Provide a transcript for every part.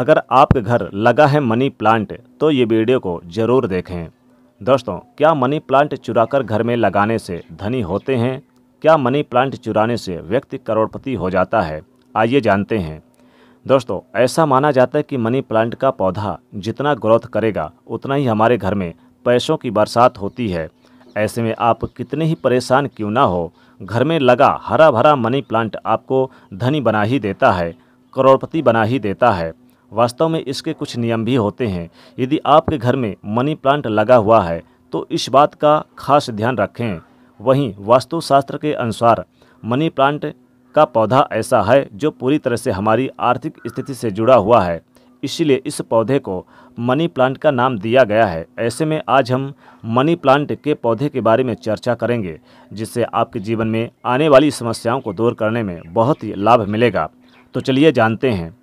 अगर आपके घर लगा है मनी प्लांट तो ये वीडियो को ज़रूर देखें दोस्तों क्या मनी प्लांट चुराकर घर में लगाने से धनी होते हैं क्या मनी प्लांट चुराने से व्यक्ति करोड़पति हो जाता है आइए जानते हैं दोस्तों ऐसा माना जाता है कि मनी प्लांट का पौधा जितना ग्रोथ करेगा उतना ही हमारे घर में पैसों की बरसात होती है ऐसे में आप कितने ही परेशान क्यों ना हो घर में लगा हरा भरा मनी प्लांट आपको धनी बना ही देता है करोड़पति बना ही देता है वास्तव में इसके कुछ नियम भी होते हैं यदि आपके घर में मनी प्लांट लगा हुआ है तो इस बात का खास ध्यान रखें वहीं वास्तुशास्त्र के अनुसार मनी प्लांट का पौधा ऐसा है जो पूरी तरह से हमारी आर्थिक स्थिति से जुड़ा हुआ है इसलिए इस पौधे को मनी प्लांट का नाम दिया गया है ऐसे में आज हम मनी प्लांट के पौधे के बारे में चर्चा करेंगे जिससे आपके जीवन में आने वाली समस्याओं को दूर करने में बहुत ही लाभ मिलेगा तो चलिए जानते हैं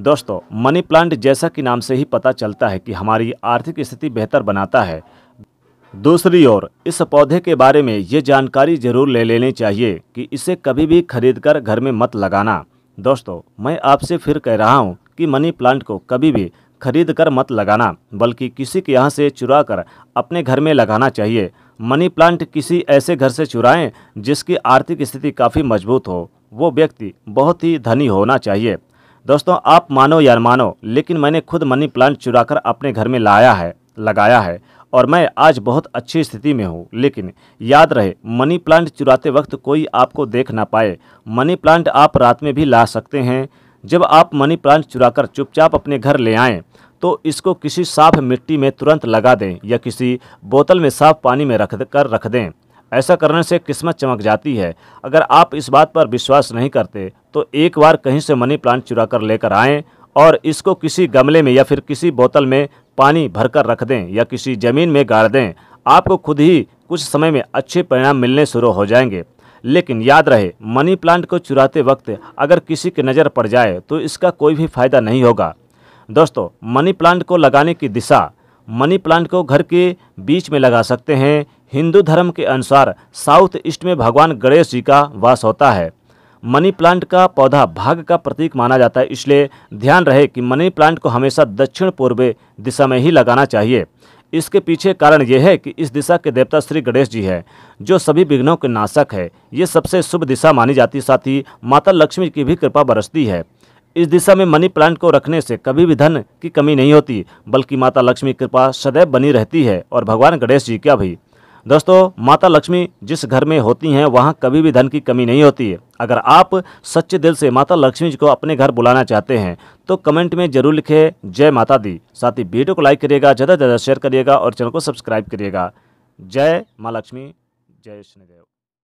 दोस्तों मनी प्लांट जैसा कि नाम से ही पता चलता है कि हमारी आर्थिक स्थिति बेहतर बनाता है दूसरी ओर इस पौधे के बारे में ये जानकारी जरूर ले लेनी चाहिए कि इसे कभी भी खरीदकर घर में मत लगाना दोस्तों मैं आपसे फिर कह रहा हूँ कि मनी प्लांट को कभी भी खरीद कर मत लगाना बल्कि किसी के यहाँ से चुरा कर अपने घर में लगाना चाहिए मनी प्लांट किसी ऐसे घर से चुराएं जिसकी आर्थिक स्थिति काफ़ी मजबूत हो वो व्यक्ति बहुत ही धनी होना चाहिए दोस्तों आप मानो यार मानो लेकिन मैंने खुद मनी प्लांट चुराकर अपने घर में लाया है लगाया है और मैं आज बहुत अच्छी स्थिति में हूँ लेकिन याद रहे मनी प्लांट चुराते वक्त कोई आपको देख ना पाए मनी प्लांट आप रात में भी ला सकते हैं जब आप मनी प्लांट चुराकर चुपचाप अपने घर ले आएँ तो इसको किसी साफ मिट्टी में तुरंत लगा दें या किसी बोतल में साफ पानी में रख कर रख दें ऐसा करने से किस्मत चमक जाती है अगर आप इस बात पर विश्वास नहीं करते तो एक बार कहीं से मनी प्लांट चुरा कर लेकर आएँ और इसको किसी गमले में या फिर किसी बोतल में पानी भरकर रख दें या किसी ज़मीन में गाड़ दें आपको खुद ही कुछ समय में अच्छे परिणाम मिलने शुरू हो जाएंगे लेकिन याद रहे मनी प्लांट को चुराते वक्त अगर किसी की नज़र पड़ जाए तो इसका कोई भी फायदा नहीं होगा दोस्तों मनी प्लांट को लगाने की दिशा मनी प्लांट को घर के बीच में लगा सकते हैं हिंदू धर्म के अनुसार साउथ ईस्ट में भगवान गणेश जी का वास होता है मनी प्लांट का पौधा भाग्य का प्रतीक माना जाता है इसलिए ध्यान रहे कि मनी प्लांट को हमेशा दक्षिण पूर्व दिशा में ही लगाना चाहिए इसके पीछे कारण यह है कि इस दिशा के देवता श्री गणेश जी हैं जो सभी विघ्नों के नाशक है ये सबसे शुभ दिशा मानी जाती साथ ही माता लक्ष्मी की भी कृपा बरसती है इस दिशा में मनी प्लांट को रखने से कभी भी धन की कमी नहीं होती बल्कि माता लक्ष्मी कृपा सदैव बनी रहती है और भगवान गणेश जी का भी दोस्तों माता लक्ष्मी जिस घर में होती हैं वहाँ कभी भी धन की कमी नहीं होती है अगर आप सच्चे दिल से माता लक्ष्मी जी को अपने घर बुलाना चाहते हैं तो कमेंट में जरूर लिखें जय माता दी साथ ही वीडियो को लाइक करिएगा ज़्यादा से ज़्यादा शेयर करिएगा और चैनल को सब्सक्राइब करिएगा जय माँ लक्ष्मी जय श्री